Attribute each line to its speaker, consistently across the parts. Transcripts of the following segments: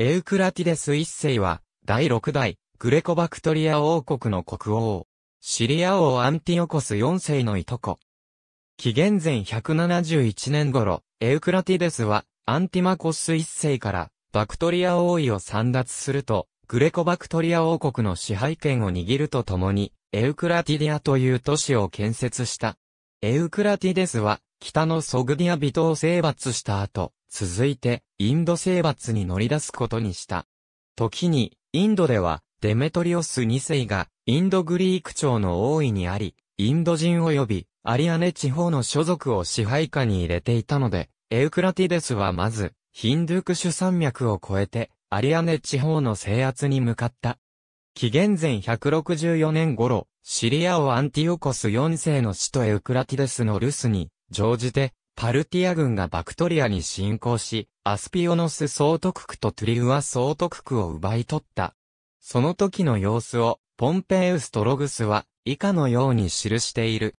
Speaker 1: エウクラティデス一世は、第6代、グレコバクトリア王国の国王。シリア王アンティオコス4世のいとこ。紀元前171年頃、エウクラティデスは、アンティマコス一世から、バクトリア王位を散奪すると、グレコバクトリア王国の支配権を握るとともに、エウクラティディアという都市を建設した。エウクラティデスは、北のソグディア人を征伐した後、続いて、インド征伐に乗り出すことにした。時に、インドでは、デメトリオス2世が、インドグリーク朝の王位にあり、インド人及び、アリアネ地方の所属を支配下に入れていたので、エウクラティデスはまず、ヒンドゥクシュ山脈を越えて、アリアネ地方の制圧に向かった。紀元前164年頃、シリアをアンティオコス4世の死とエウクラティデスの留守に、乗じて、パルティア軍がバクトリアに侵攻し、アスピオノス総督区とトゥリウア総督区を奪い取った。その時の様子を、ポンペイウストログスは、以下のように記している。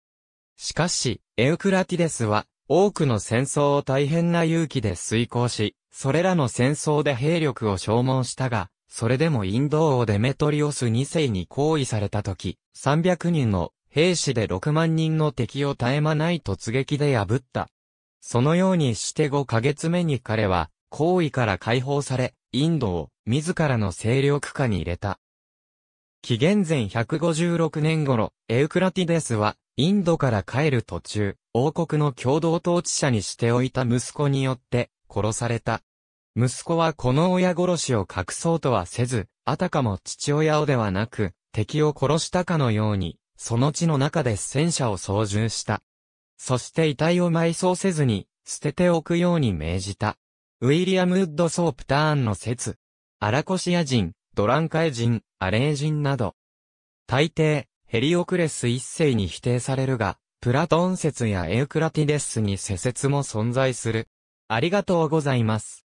Speaker 1: しかし、エウクラティデスは、多くの戦争を大変な勇気で遂行し、それらの戦争で兵力を消耗したが、それでもインド王デメトリオス2世に行為された時、300人の兵士で6万人の敵を絶え間ない突撃で破った。そのようにして5ヶ月目に彼は、行為から解放され、インドを自らの勢力下に入れた。紀元前156年頃、エウクラティデスは、インドから帰る途中、王国の共同統治者にしておいた息子によって、殺された。息子はこの親殺しを隠そうとはせず、あたかも父親をではなく、敵を殺したかのように、その地の中で戦車を操縦した。そして遺体を埋葬せずに、捨てておくように命じた。ウィリアム・ウッド・ソープターンの説。アラコシア人、ドランカエ人、アレー人など。大抵、ヘリオクレス一世に否定されるが、プラトン説やエウクラティデスに施説も存在する。ありがとうございます。